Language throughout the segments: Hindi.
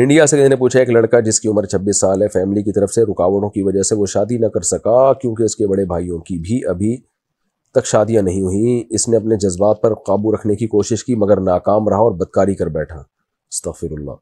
इंडिया से किसी ने पूछा एक लड़का जिसकी उम्र 26 साल है फैमिली की तरफ से रुकावटों की वजह से वो शादी न कर सका क्योंकि उसके बड़े भाइयों की भी अभी तक शादियां नहीं हुई इसने अपने जज्बात पर काबू रखने की कोशिश की मगर नाकाम रहा और बदकारी कर बैठा अस्तफ़िरुल्ला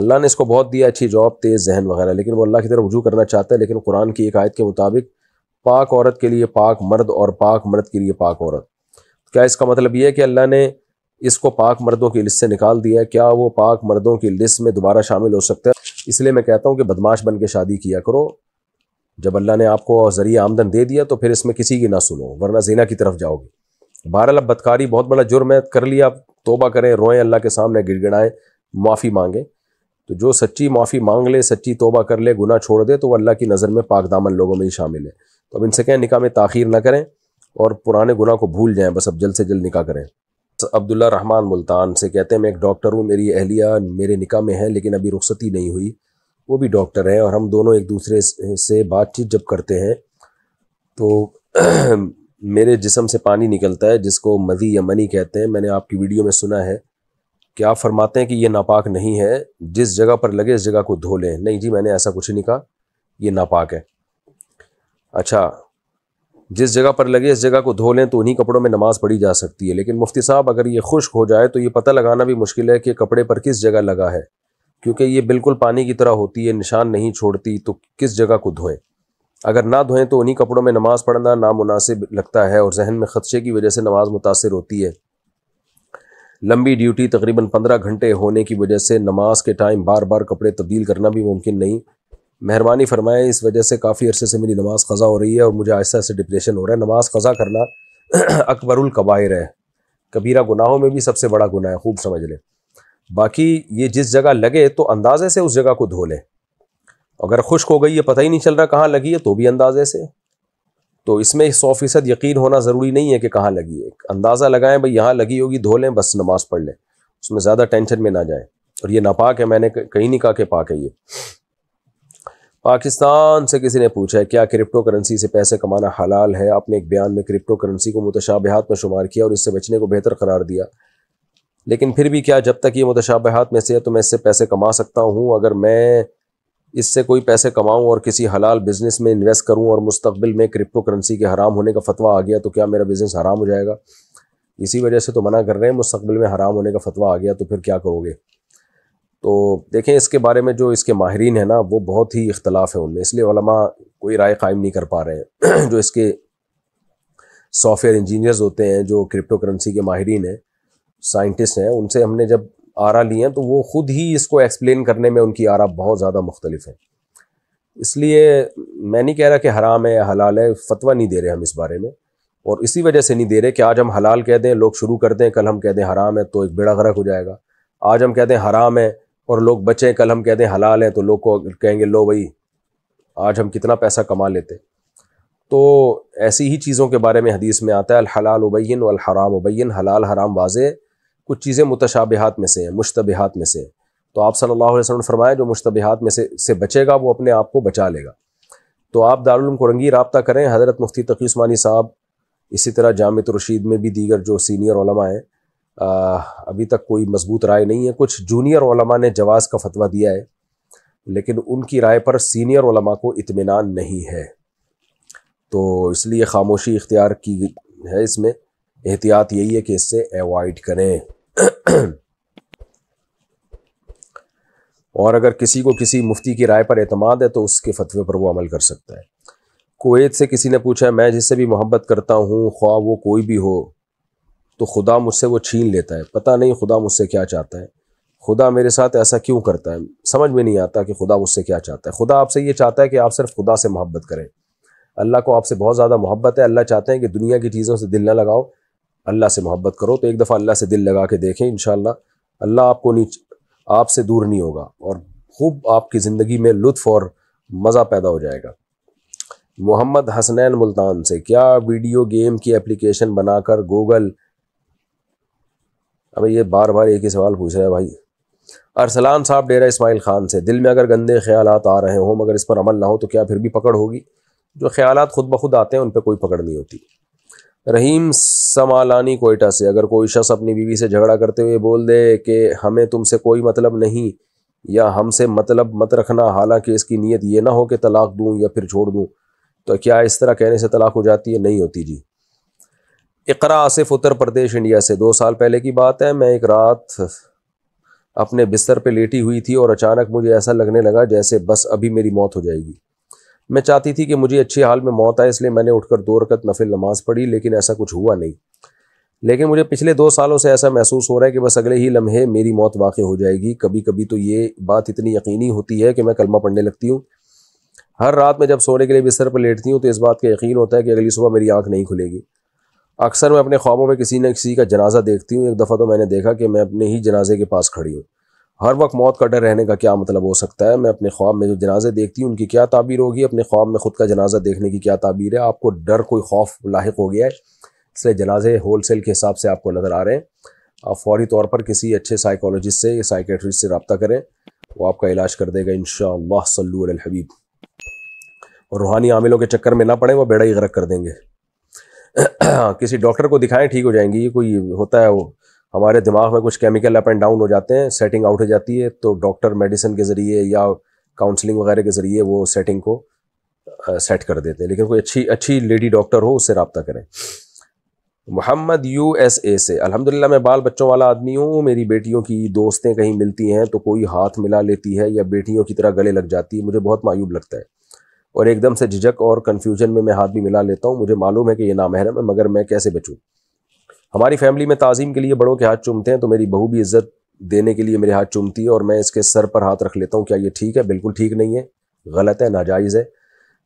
अल्लाह ने इसको बहुत दिया अच्छी जॉब तेज़ जहन वगैरह लेकिन वो अल्लाह की तरफ रजू करना चाहता है लेकिन कुरान की एक आयत के मुताबिक पाक औरत के लिए पाक मर्द और पाक मर्द के लिए पाक औरत क्या इसका मतलब ये है कि अल्लाह ने इसको पाक मर्दों की लिस्ट से निकाल दिया है क्या वो पाक मर्दों की लिस्ट में दोबारा शामिल हो सकता है इसलिए मैं कहता हूँ कि बदमाश बन के शादी किया करो जब अल्लाह ने आपको ज़रिए आमदन दे दिया तो फिर इसमें किसी की ना सुनो वरना जीना की तरफ जाओगे बहरल अब बदकारी बहुत बड़ा जुर्म है कर लिया आप तोबा करें रोएं अल्लाह के सामने गिड़गिड़ाएं माफ़ी मांगें तो जो सच्ची माफ़ी मांग ले सच्ची तोबा कर ले गुना छोड़ दे तो वो अल्लाह की नज़र में पाक दामन लोगों में ही शामिल है तो अब इनसे कहें निका में ताखिर ना करें और पुराने गुना को भूल जाएँ बस अब जल्द से जल्द निका करें अब्दुल्ला रहमान मुल्तान से कहते हैं मैं एक डॉक्टर हूँ मेरी अहलिया मेरे निका में है लेकिन अभी रुखसती नहीं हुई वो भी डॉक्टर हैं और हम दोनों एक दूसरे से बातचीत जब करते हैं तो मेरे जिसम से पानी निकलता है जिसको मदी या मनी कहते हैं मैंने आपकी वीडियो में सुना है कि आप फरमाते हैं कि ये नापाक नहीं है जिस जगह पर लगे इस जगह को धो लें नहीं जी मैंने ऐसा कुछ नहीं कहा ये नापाक है अच्छा जिस जगह पर लगे इस जगह को धो लें तो उन्हीं कपड़ों में नमाज पढ़ी जा सकती है लेकिन मुफ्ती साहब अगर ये खुश्क हो जाए तो ये पता लगाना भी मुश्किल है कि कपड़े पर किस जगह लगा है क्योंकि ये बिल्कुल पानी की तरह होती है निशान नहीं छोड़ती तो किस जगह को धोएं अगर ना धोएं तो उन्हीं कपड़ों में नमाज़ पढ़ना नामुनासिब लगता है और जहन में ख़दशे की वजह से नमाज मुतासर होती है लंबी ड्यूटी तकरीबन पंद्रह घंटे होने की वजह से नमाज के टाइम बार बार कपड़े तब्दील करना भी मुमकिन नहीं मेहरबानी फरमाएं इस वजह से काफ़ी अरसे से मेरी नमाज़ ख़ज़ा हो रही है और मुझे आहिस्ता आहिस्ता डिप्रेशन हो रहा है नमाज़ ख़ज़ा करना अकबरुल कबायर है कबीरा गुनाहों में भी सबसे बड़ा गुनाह है खूब समझ लें बाकी ये जिस जगह लगे तो अंदाजे से उस जगह को धो लें अगर खुश्क हो गई है पता ही नहीं चल रहा कहाँ लगी है तो भी अंदाजे से तो इसमें सौ फीसद यकीन होना ज़रूरी नहीं है कि कहाँ लगी है अंदाज़ा लगाएं भाई यहाँ लगी होगी धो लें बस नमाज़ पढ़ लें उसमें ज़्यादा टेंशन में ना जाएं और ये नापाक है मैंने कहीं नहीं कहा कि पाक है ये पाकिस्तान से किसी ने पूछा है क्या क्रिप्टो करेंसी से पैसे कमाना हलाल है आपने एक बयान में क्रिप्टो करेंसी को मुतशाबहत में शुमार किया और इससे बचने को बेहतर करार दिया लेकिन फिर भी क्या जब तक ये मुतशाबहत में से है तो मैं इससे पैसे कमा सकता हूँ अगर मैं इससे कोई पैसे कमाऊँ और किसी हलाल बिजनेस में इन्वेस्ट करूँ और मुस्तबिल में क्रिप्टो करेंसी के हराम होने का फतवा आ गया तो क्या मेरा बिजनेस हराम हो जाएगा इसी वजह से तो मना कर रहे हैं मुस्तबिल में हराम होने का फतवा आ गया तो फिर क्या करोगे तो देखें इसके बारे में जो इसके माहरीन है ना वो बहुत ही इख्तलाफ है उनमें इसलिए कोई राय कायम नहीं कर पा रहे हैं जो इसके सॉफ्टवेयर इंजीनियर्स होते हैं जो क्रिप्टो करेंसी के माहरीन हैं साइंटिस्ट हैं उनसे हमने जब आरा लिए हैं तो वो खुद ही इसको एक्सप्लेन करने में उनकी आरा बहुत ज़्यादा मुख्तलिफ है इसलिए मैं नहीं कह रहा कि हराम है हलाल है फतवा नहीं दे रहे हम इस बारे में और इसी वजह से नहीं दे रहे कि आज हम हलाल कह दें लोग शुरू कर दें कल हम कह दें हराम है तो एक बेड़ा गर्क हो जाएगा आज हम कह दें हराम है और लोग बचें कल हम कहते हैं हलाल हैं तो लोग को कहेंगे लो भाई आज हम कितना पैसा कमा लेते तो ऐसी ही चीज़ों के बारे में हदीस में आता है अलहलाल उबैन वलहराम उबैन हलाल हराम वाजे कुछ चीज़ें मुतशाबहत में से हैं मुश्तबहत में से तो आप सल्लल्लाहु अलैहि वसल्लम फरमाएं जो मुशतबहत में से से बचेगा वो अपने आप को बचा लेगा तो आप दारुल कुरंगी रबता करें हज़रत मुफ्ती तकी उस्मानी साहब इसी तरह जामत रशीद में भी दीगर जो सीनियर हैं अभी तक कोई मजबूत राय नहीं है कुछ जूनियर ओलमा ने जवाज़ का फतवा दिया है लेकिन उनकी राय पर सीनियर ओलमा को इतमान नहीं है तो इसलिए खामोशी इख्तियार की है इसमें एहतियात यही है कि इससे एवॉड करें और अगर किसी को किसी मुफ्ती की राय पर अतमाद है तो उसके फतवे पर वो अमल कर सकता है कोवैत से किसी ने पूछा मैं जिससे भी मोहब्बत करता हूँ ख्वा वो कोई भी हो तो खुदा मुझसे वो छीन लेता है पता नहीं खुदा मुझसे क्या चाहता है खुदा मेरे साथ ऐसा क्यों करता है समझ में नहीं आता कि खुदा मुझसे क्या चाहता है खुदा आपसे ये चाहता है कि आप सिर्फ खुदा से मोहब्बत करें अल्लाह को आपसे बहुत ज़्यादा मोहब्बत है अल्लाह चाहते हैं कि दुनिया की चीज़ों से दिल ना लगाओ अल्लाह से मोहब्बत करो तो एक दफ़ा अल्लाह से दिल लगा के देखें इन अल्लाह आपको नीच आपसे दूर नहीं होगा और खूब आपकी ज़िंदगी में लुत्फ और मज़ा पैदा हो जाएगा मोहम्मद हसनैन मुल्तान से क्या वीडियो गेम की एप्लीकेशन बनाकर गूगल अब ये बार बार एक ही सवाल पूछ रहे हैं भाई अरसलान साहब डेरा इसमाइल खान से दिल में अगर गंदे ख्याल आ रहे हों मगर इस पर अमल ना हो तो क्या फिर भी पकड़ होगी जो ख्याल खुद ब खुद आते हैं उन पर कोई पकड़ नहीं होती रहीम समालानी कोयटा से अगर कोई शख्स अपनी बीवी से झगड़ा करते हुए बोल दे कि हमें तुमसे कोई मतलब नहीं या हमसे मतलब मत रखना हालांकि इसकी नीयत ये ना हो कि तलाक दूँ या फिर छोड़ दूँ तो क्या इस तरह कहने से तलाक हो जाती है नहीं होती जी इकरा आसिफ उत्तर प्रदेश इंडिया से दो साल पहले की बात है मैं एक रात अपने बिस्तर पे लेटी हुई थी और अचानक मुझे ऐसा लगने लगा जैसे बस अभी मेरी मौत हो जाएगी मैं चाहती थी कि मुझे अच्छी हाल में मौत आए इसलिए मैंने उठकर दो रकत नफिल नमाज पढ़ी लेकिन ऐसा कुछ हुआ नहीं लेकिन मुझे पिछले दो सालों से ऐसा महसूस हो रहा है कि बस अगले ही लम्हे मेरी मौत वाकई हो जाएगी कभी कभी तो ये बात इतनी यकीनी होती है कि मैं कलमा पढ़ने लगती हूँ हर रात में जब सोने के लिए बिस्तर पर लेटती हूँ तो इस बात का यकीन होता है कि अगली सुबह मेरी आँख नहीं खुलेगी अक्सर मैं अपने ख्वाबों में किसी न किसी का जनाजा देखती हूँ एक दफ़ा तो मैंने देखा कि मैं अपने ही जनाजे के पास खड़ी हूँ हर वक्त मौत का डर रहने का क्या मतलब हो सकता है मैं अपने ख्वाब में जो जनाजे देखती हूँ उनकी क्या ताबीर होगी अपने ख्वाब में ख़ुद का जनाजा देखने की क्या ताबीर है आपको डर कोई खौफ लाक हो गया है इसलिए जनाजे होल सेल के हिसाब से आपको नज़र आ रहे हैं आप फौरी तौर पर किसी अच्छे साइकोलॉजिस्ट से या साइकेट्रिस्ट से रबता करें वो आपका इलाज कर देगा इन सलूल हबीब और रूहानी आमिलों के चक्कर में ना पड़े वो बेड़ा ही गरक कर देंगे किसी डॉक्टर को दिखाएं ठीक हो जाएंगी कोई होता है वो हमारे दिमाग में कुछ केमिकल अप एंड डाउन हो जाते हैं सेटिंग आउट हो जाती है तो डॉक्टर मेडिसिन के ज़रिए या काउंसलिंग वगैरह के ज़रिए वो सेटिंग को सेट कर देते हैं लेकिन कोई अच्छी अच्छी लेडी डॉक्टर हो उससे रबता करें मोहम्मद यू एस ए से अलहमदिल्ला मैं बाल बच्चों वाला आदमी हूँ मेरी बेटियों की दोस्तें कहीं मिलती हैं तो कोई हाथ मिला लेती है या बेटियों की तरह गले लग जाती है मुझे बहुत मायूब लगता है और एकदम से झिझक और कन्फ्यूजन में मैं हाथ भी मिला लेता हूँ मुझे मालूम है कि ये नामहरम है मगर मैं कैसे बचूँ हमारी फैमिली में तज़ीम के लिए बड़ों के हाथ चूमते हैं तो मेरी बहू भी इज्जत देने के लिए मेरे हाथ चूमती है और मैं इसके सर पर हाथ रख लेता हूँ क्या ये ठीक है बिल्कुल ठीक नहीं है गलत है नाजायज़ है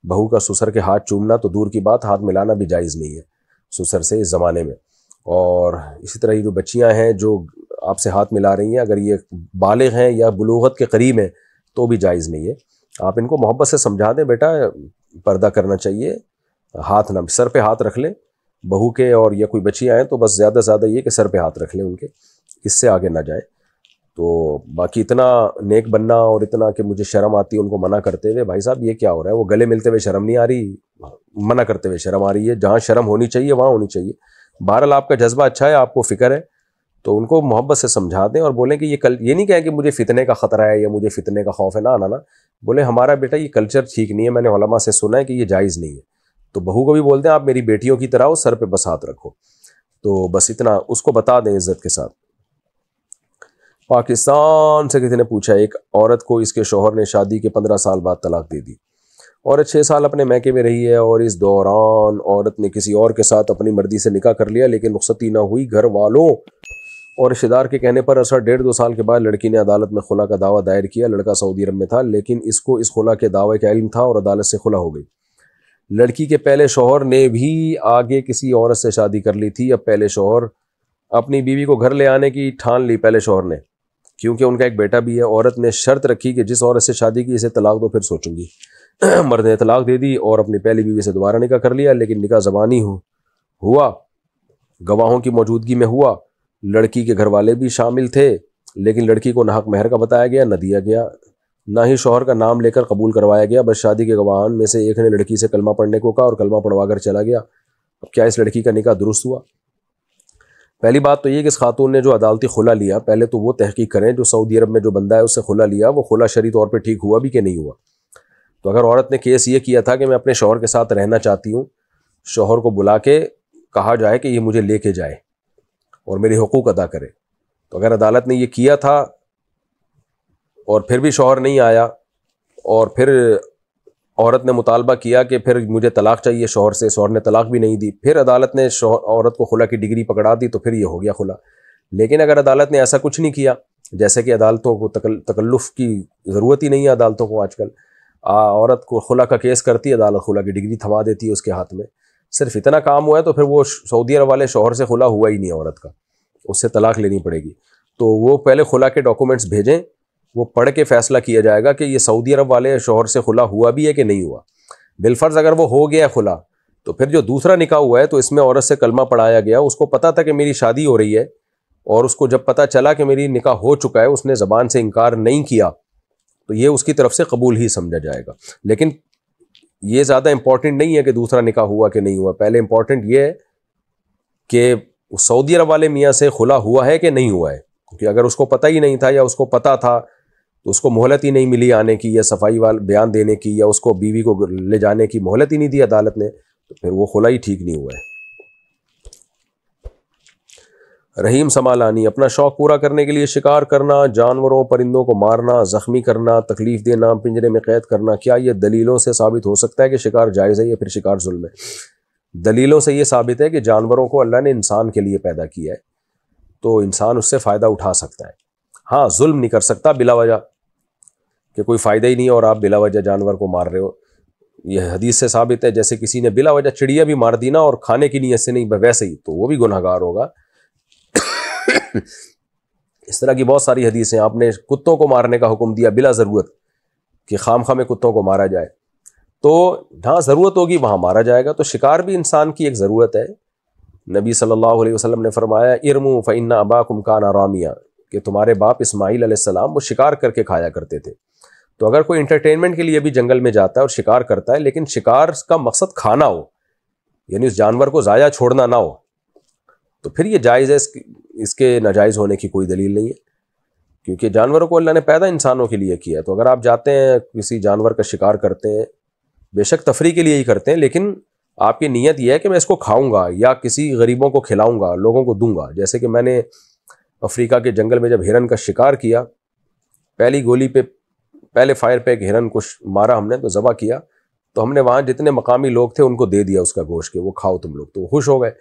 बहू का सुसर के हाथ चूमना तो दूर की बात हाथ मिलाना भी जायज़ नहीं है सुसर से इस ज़माने में और इसी तरह की जो बच्चियाँ हैं जो आपसे हाथ मिला रही हैं अगर ये बालग हैं या बलूगत के करीब हैं तो भी जायज़ नहीं है आप इनको मोहब्बत से समझा दें बेटा पर्दा करना चाहिए हाथ ना सर पे हाथ रख लें बहू के और या कोई बच्ची आए तो बस ज़्यादा से ज़्यादा ये कि सर पे हाथ रख लें उनके इससे आगे ना जाए तो बाकी इतना नेक बनना और इतना कि मुझे शर्म आती है उनको मना करते हुए भाई साहब ये क्या हो रहा है वो गले मिलते हुए शर्म नहीं आ रही मना करते हुए शर्म आ रही है जहाँ शर्म होनी चाहिए वहाँ होनी चाहिए बहरहाल आपका जज्बा अच्छा है आपको फ़िक्र है तो उनको मोहब्बत से समझा दें और बोलें कि ये कल ये नहीं कहें कि मुझे फितने का ख़तरा है या मुझे फितने का खौफ है ना ना ना बोले हमारा बेटा ये कल्चर ठीक नहीं है मैंने ओलमा से सुना है कि ये जायज़ नहीं है तो बहू को भी बोलते हैं आप मेरी बेटियों की तरह हो सर पे बसात रखो तो बस इतना उसको बता दें इज्जत के साथ पाकिस्तान से किसी ने पूछा एक औरत को इसके शोहर ने शादी के पंद्रह साल बाद तलाक दे दी औरत छः साल अपने मैके में रही है और इस दौरान औरत ने किसी और के साथ अपनी मर्जी से निकाह कर लिया लेकिन रुख्सती ना हुई घर वालों और रिश्तेदार के कहने पर असर डेढ़ दो साल के बाद लड़की ने अदालत में खुला का दावा दायर किया लड़का सऊदी अरब में था लेकिन इसको इस खुला के दावे का इल्म था और अदालत से खुला हो गई लड़की के पहले शोहर ने भी आगे किसी औरत से शादी कर ली थी अब पहले शोहर अपनी बीवी को घर ले आने की ठान ली पहले शोहर ने क्योंकि उनका एक बेटा भी है औरत ने शर्त रखी कि जिस औरत से शादी की इसे तलाक दो फिर सोचूंगी मर्द ने तलाक दे दी और अपनी पहली बीवी से दोबारा निकाह कर लिया लेकिन निकाह जबानी हुआ गवाहों की मौजूदगी में हुआ लड़की के घर वाले भी शामिल थे लेकिन लड़की को नाहक महर का बताया गया ना दिया गया ना ही शोहर का नाम लेकर कबूल करवाया गया बस शादी के गवाहान में से एक ने लड़की से कलमा पढ़ने को कहा और कलमा पढ़वा कर चला गया अब क्या इस लड़की का निकाह दुरुस्त हुआ पहली बात तो ये कि इस खातून ने जो अदालती खुला लिया पहले तो वो तहकीक करें जो सऊदी अरब में जो बंदा है उससे खुला लिया वो खुला शरी तौर पर ठीक हुआ भी कि नहीं हुआ तो अगर औरत ने केस ये किया था कि मैं अपने शोहर के साथ रहना चाहती हूँ शोहर को बुला के कहा जाए कि ये मुझे लेके जाए और मेरे हकूक़ अदा करे तो अगर अदालत ने यह किया था और फिर भी शोहर नहीं आया और फिर औरत ने मुतालबा किया कि फिर मुझे तलाक चाहिए शोहर से शोहर ने तलाक भी नहीं दी फिर अदालत ने शोहर औरत को खुला की डिग्री पकड़ा दी तो फिर ये हो गया खुला लेकिन अगर अदालत ने ऐसा कुछ नहीं किया जैसे कि अदालतों को तकल, तकल्लुफ़ की ज़रूरत ही नहीं है अदालतों को आजकल औरत को खुला का केस करती अदालत खुला की डिग्री थमा देती है उसके हाथ में सिर्फ इतना काम हुआ है तो फिर वो सऊदी अरब वाले शोहर से खुला हुआ ही नहीं औरत का उससे तलाक लेनी पड़ेगी तो वो पहले खुला के डॉक्यूमेंट्स भेजें वो पढ़ के फैसला किया जाएगा कि ये सऊदी अरब वाले शोहर से खुला हुआ भी है कि नहीं हुआ बिलफर्ज अगर वो हो गया खुला तो फिर जो दूसरा निकाह हुआ है तो इसमें औरत से कलमा पढ़ाया गया उसको पता था कि मेरी शादी हो रही है और उसको जब पता चला कि मेरी निकाह हो चुका है उसने ज़बान से इनकार नहीं किया तो ये उसकी तरफ से कबूल ही समझा जाएगा लेकिन ये ज़्यादा इम्पॉर्टेंट नहीं है कि दूसरा निकाह हुआ कि नहीं हुआ पहले इम्पॉर्टेंट ये है कि सऊदी अरब वाले मियाँ से खुला हुआ है कि नहीं हुआ है क्योंकि अगर उसको पता ही नहीं था या उसको पता था तो उसको मोहलत ही नहीं मिली आने की या सफाई वाल बयान देने की या उसको बीवी को ले जाने की मोहलत ही नहीं दी अदालत ने तो फिर वो खुला ही ठीक नहीं हुआ है रहीम समालानी अपना शौक पूरा करने के लिए शिकार करना जानवरों परिंदों को मारना जख्मी करना तकलीफ देना पिंजरे में कैद करना क्या ये दलीलों से साबित हो सकता है कि शिकार जायज़ है या फिर शिकार जुल्म है दलीलों से ये साबित है कि जानवरों को अल्लाह ने इंसान के लिए पैदा किया है तो इंसान उससे फ़ायदा उठा सकता है हाँ जुल्म नहीं कर सकता बिला वजह कि कोई फ़ायदा ही नहीं है और आप बिला वजह जानवर को मार रहे हो यह हदीस से साबित है जैसे किसी ने बिला वजह चिड़िया भी मार दी ना और खाने की नीयत से नहीं वैसे ही तो वो भी गुनाहगार होगा इस तरह की बहुत सारी हदीसें आपने कुत्तों को मारने का हुक्म दिया बिला ज़रूरत कि खाम खामे में कुत्तों को मारा जाए तो जहाँ ज़रूरत होगी वहाँ मारा जाएगा तो शिकार भी इंसान की एक ज़रूरत है नबी सल्लल्लाहु अलैहि वसल्लम ने फरमाया इरमु फ़ैन्ना अबा कुमकाना रामिया कि तुम्हारे बाप इस्माईल सलाम वो शिकार करके खाया करते थे तो अगर कोई इंटरटेनमेंट के लिए भी जंगल में जाता है और शिकार करता है लेकिन शिकार का मकसद खाना हो यानी उस जानवर को ज़ाया छोड़ना ना हो तो फिर ये जायज़ है इसके नाजायज़ होने की कोई दलील नहीं है क्योंकि जानवरों को अल्लाह ने पैदा इंसानों के लिए किया है तो अगर आप जाते हैं किसी जानवर का शिकार करते हैं बेशक तफरी के लिए ही करते हैं लेकिन आपकी नीयत यह है कि मैं इसको खाऊंगा या किसी गरीबों को खिलाऊंगा लोगों को दूंगा जैसे कि मैंने अफ्रीका के जंगल में जब हिरन का शिकार किया पहली गोली पे पहले फायर पे एक हिरन को मारा हमने तो ज़बह किया तो हमने वहाँ जितने मकामी लोग थे उनको दे दिया उसका गोश्त के वो खाओ तुम लोग तो वो खुश हो गए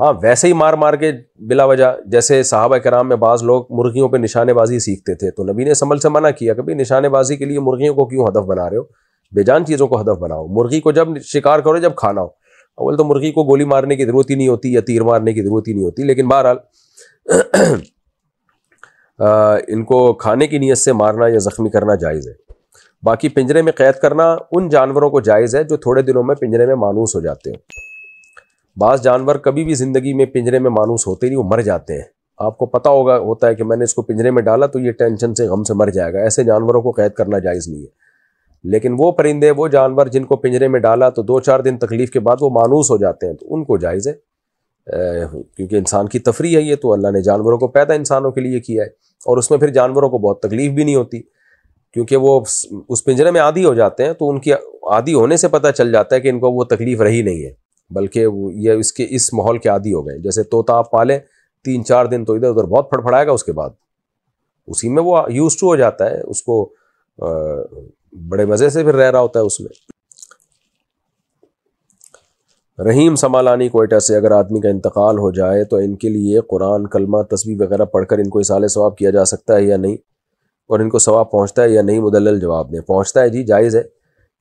हाँ वैसे ही मार मार के बिला वजह जैसे साहबा कराम में बाज़ लोग मुर्गियों पर निशानेबाजी सीखते थे तो नबी ने संभल से मना किया कभी निशानेबाजी के लिए मुर्गियों को क्यों हदफ बना रहे हो बेजान चीज़ों को हदफ बनाओ मुर्गी को जब शिकार करो जब खाना हो अवल तो मुर्गी को गोली मारने की ज़रूरत ही नहीं होती या तीर मारने की ज़रूरत ही नहीं होती लेकिन बहरहाल इनको खाने की नीयत से मारना या ज़ख्मी करना जायज़ है बाकी पिंजरे में कैद करना उन जानवरों को जायज़ है जो थोड़े दिनों में पिंजरे में मानूस हो जाते हो बास जानवर कभी भी ज़िंदगी में पिंजरे में मानूस होते नहीं वो मर जाते हैं आपको पता होगा होता है कि मैंने इसको पिंजरे में डाला तो ये टेंशन से गम से मर जाएगा ऐसे जानवरों को कैद करना जायज़ नहीं है लेकिन वो परिंदे वो जानवर जिनको पिंजरे में डाला तो दो चार दिन तकलीफ़ के बाद वो मानूस हो जाते हैं तो उनको जायज़ है क्योंकि इंसान की तफरी है ये तो अल्लाह ने जानवरों को पैदा इंसानों के लिए किया है और उसमें फिर जानवरों को बहुत तकलीफ़ भी नहीं होती क्योंकि वो उस पिंजरे में आदि हो जाते हैं तो उनकी आदि होने से पता चल जाता है कि इनको वो तकलीफ़ रही नहीं है बल्कि ये इसके इस माहौल के आदि हो गए जैसे तोता आप पालें तीन चार दिन तो इधर उधर बहुत फड़फड़ाएगा उसके बाद उसी में वो यूज टू हो जाता है उसको आ, बड़े मज़े से फिर रह रहा होता है उसमें रहीम समालानी कोयटा से अगर आदमी का इंतकाल हो जाए तो इनके लिए कुरान कलमा तस्वीर वगैरह पढ़कर इनको इसाल सवाब किया जा सकता है या नहीं और इनको सवाब पहुँचता है या नहीं मुदल जवाब दें पहुँचता है जी जायज़ है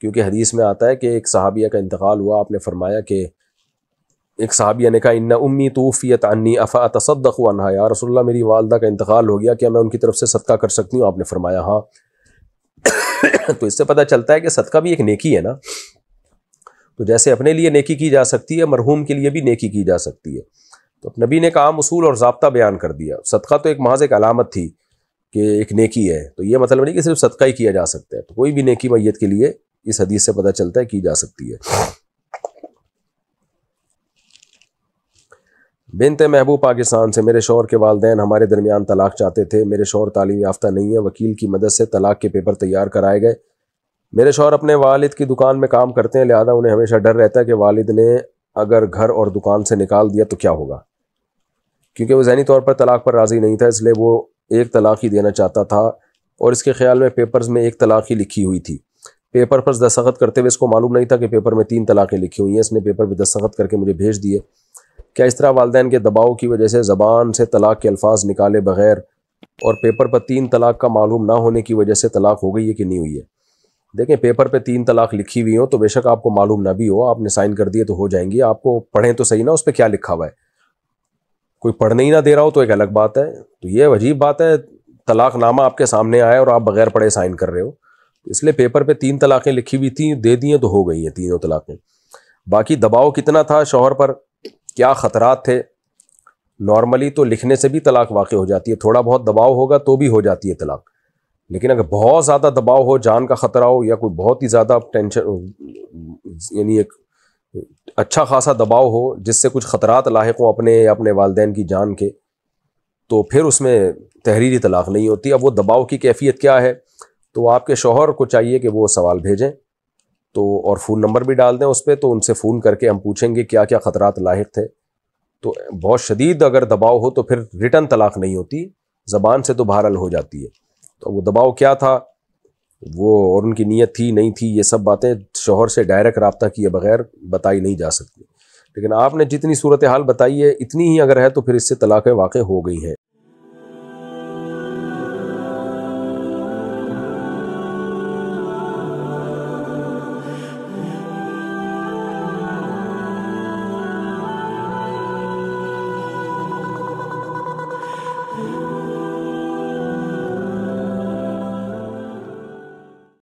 क्योंकि हदीस में आता है कि एक सहाबिया का इंतकाल हुआ आपने फरमाया कि एक सहाबिया ने कहा इन्ना उम्मी तोफ़ियत अन्नी अफ़ा तसदक अनहा या रसोल्ला मेरी वालदा का इंतकाल हो गया क्या मैं उनकी तरफ से सदका कर सकती हूँ आपने फरमाया हाँ तो इससे पता चलता है कि सदका भी एक नेकी है ना तो जैसे अपने लिए नेकी की जा सकती है मरहूम के लिए भी नेकी की जा सकती है तो नबी ने काम असूल और जबता बयान कर दिया सदका तो एक महाज एक अलामत थी कि एक नेकी है तो ये मतलब नहीं कि सिर्फ सदका ही किया जा सकता है तो कोई भी नेकी मैत के लिए इस हदीस से पता चलता है की जा सकती है बिनते महबूब पाकिस्तान से मेरे शोर के वालदेन हमारे दरमियान तलाक चाहते थे मेरे शोर तालीम याफ्ता नहीं है वकील की मदद से तलाक के पेपर तैयार कराए गए मेरे शोर अपने वालिद की दुकान में काम करते हैं लिहाजा उन्हें हमेशा डर रहता है कि वालिद ने अगर घर और दुकान से निकाल दिया तो क्या होगा क्योंकि वो जहनी तौर पर तलाक पर राज़ी नहीं था इसलिए वो एक तलाक ही देना चाहता था और इसके ख्याल में पेपर्स में एक तलाक ही लिखी हुई थी पेपर पर दस्तखत करते हुए इसको मालूम नहीं था कि पेपर में तीन तलाक़ें लिखी हुई हैं इसने पेपर पर दस्तखत करके मुझे भेज दिए क्या इस तरह वालदेन के दबाव की वजह से ज़बान से तलाक के अल्फाज निकाले बगैर और पेपर पर तीन तलाक का मालूम ना होने की वजह से तलाक हो गई है कि नहीं हुई है देखें पेपर पे तीन तलाक लिखी हुई हो तो बेशक आपको मालूम ना भी हो आपने साइन कर दिए तो हो जाएंगी आपको पढ़ें तो सही ना उस पर क्या लिखा हुआ है कोई पढ़ने ही ना दे रहा हो तो एक अलग बात है तो ये अजीब बात है तलाक नामा आपके सामने आया और आप बगैर पढ़े साइन कर रहे हो इसलिए पेपर पे तीन तलाक़ें लिखी हुई थी दे दी हैं तो हो गई हैं तीनों तलाक़ें बाकी दबाव कितना था शोहर पर क्या ख़तरात थे नॉर्मली तो लिखने से भी तलाक वाक़ हो जाती है थोड़ा बहुत दबाव होगा तो भी हो जाती है तलाक लेकिन अगर बहुत ज़्यादा दबाव हो जान का ख़तरा हो या कोई बहुत ही ज़्यादा टेंशन यानी एक अच्छा खासा दबाव हो जिससे कुछ ख़तरात लाक हों अपने या अपने वालदेन की जान के तो फिर उसमें तहरीरी तलाक नहीं होती अब वो दबाव की कैफियत क्या है तो आपके शोहर को चाहिए कि वो सवाल भेजें तो और फ़ोन नंबर भी डाल दें उस पर तो उनसे फ़ोन करके हम पूछेंगे क्या क्या ख़तरात लाक थे तो बहुत शदीद अगर दबाव हो तो फिर रिटर्न तलाक नहीं होती ज़बान से तो बहरल हो जाती है तो वो दबाव क्या था वो और उनकी नीयत थी नहीं थी ये सब बातें शोहर से डायरेक्ट रबता किए बगैर बताई नहीं जा सकती लेकिन आपने जितनी सूरत हाल बताई है इतनी ही अगर है तो फिर इससे तलाक़ें वाक़ हो गई हैं